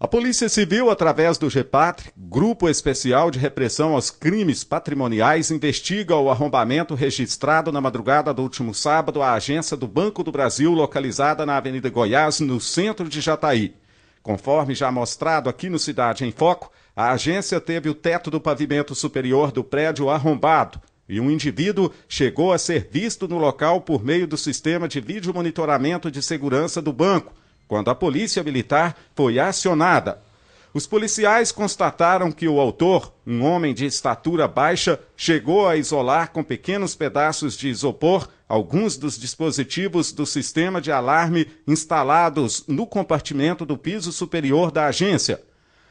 A Polícia Civil, através do Gepatr, Grupo Especial de Repressão aos Crimes Patrimoniais, investiga o arrombamento registrado na madrugada do último sábado à agência do Banco do Brasil, localizada na Avenida Goiás, no centro de Jataí. Conforme já mostrado aqui no Cidade em Foco, a agência teve o teto do pavimento superior do prédio arrombado e um indivíduo chegou a ser visto no local por meio do sistema de vídeo monitoramento de segurança do banco quando a polícia militar foi acionada. Os policiais constataram que o autor, um homem de estatura baixa, chegou a isolar com pequenos pedaços de isopor alguns dos dispositivos do sistema de alarme instalados no compartimento do piso superior da agência.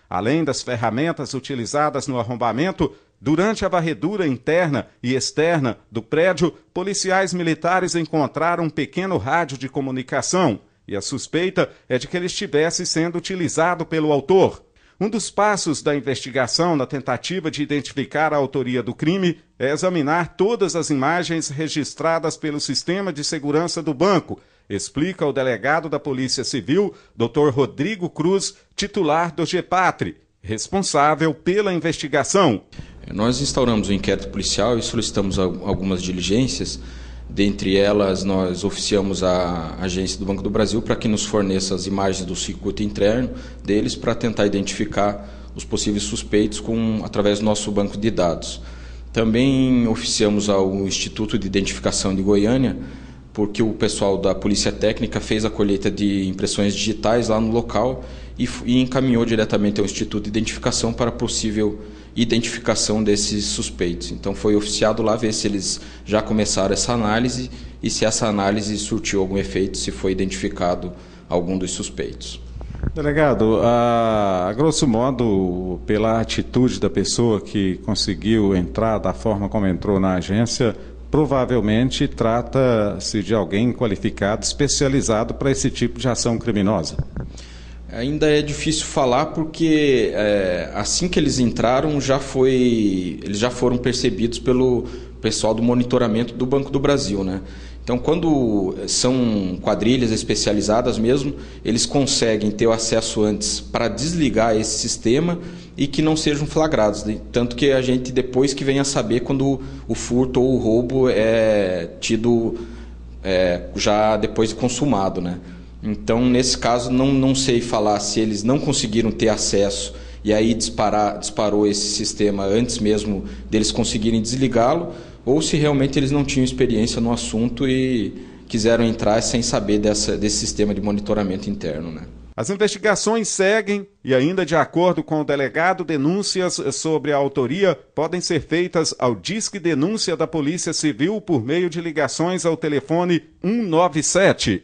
Além das ferramentas utilizadas no arrombamento, durante a varredura interna e externa do prédio, policiais militares encontraram um pequeno rádio de comunicação, e a suspeita é de que ele estivesse sendo utilizado pelo autor. Um dos passos da investigação na tentativa de identificar a autoria do crime é examinar todas as imagens registradas pelo sistema de segurança do banco, explica o delegado da Polícia Civil, Dr. Rodrigo Cruz, titular do GePatri, responsável pela investigação. Nós instauramos o um inquérito policial e solicitamos algumas diligências Dentre elas, nós oficiamos a agência do Banco do Brasil para que nos forneça as imagens do circuito interno deles para tentar identificar os possíveis suspeitos com, através do nosso banco de dados. Também oficiamos ao Instituto de Identificação de Goiânia, porque o pessoal da Polícia Técnica fez a colheita de impressões digitais lá no local e, e encaminhou diretamente ao Instituto de Identificação para possível identificação desses suspeitos. Então foi oficiado lá ver se eles já começaram essa análise e se essa análise surtiu algum efeito, se foi identificado algum dos suspeitos. Delegado, a, a, grosso modo, pela atitude da pessoa que conseguiu entrar da forma como entrou na agência, provavelmente trata-se de alguém qualificado, especializado para esse tipo de ação criminosa. Ainda é difícil falar porque é, assim que eles entraram já foi, eles já foram percebidos pelo pessoal do monitoramento do Banco do Brasil, né? Então, quando são quadrilhas especializadas mesmo, eles conseguem ter o acesso antes para desligar esse sistema e que não sejam flagrados. Tanto que a gente depois que venha saber quando o furto ou o roubo é tido é, já depois consumado, né? Então, nesse caso, não, não sei falar se eles não conseguiram ter acesso e aí disparar, disparou esse sistema antes mesmo deles conseguirem desligá-lo, ou se realmente eles não tinham experiência no assunto e quiseram entrar sem saber dessa, desse sistema de monitoramento interno. Né? As investigações seguem e, ainda de acordo com o delegado, denúncias sobre a autoria podem ser feitas ao Disque Denúncia da Polícia Civil por meio de ligações ao telefone 197.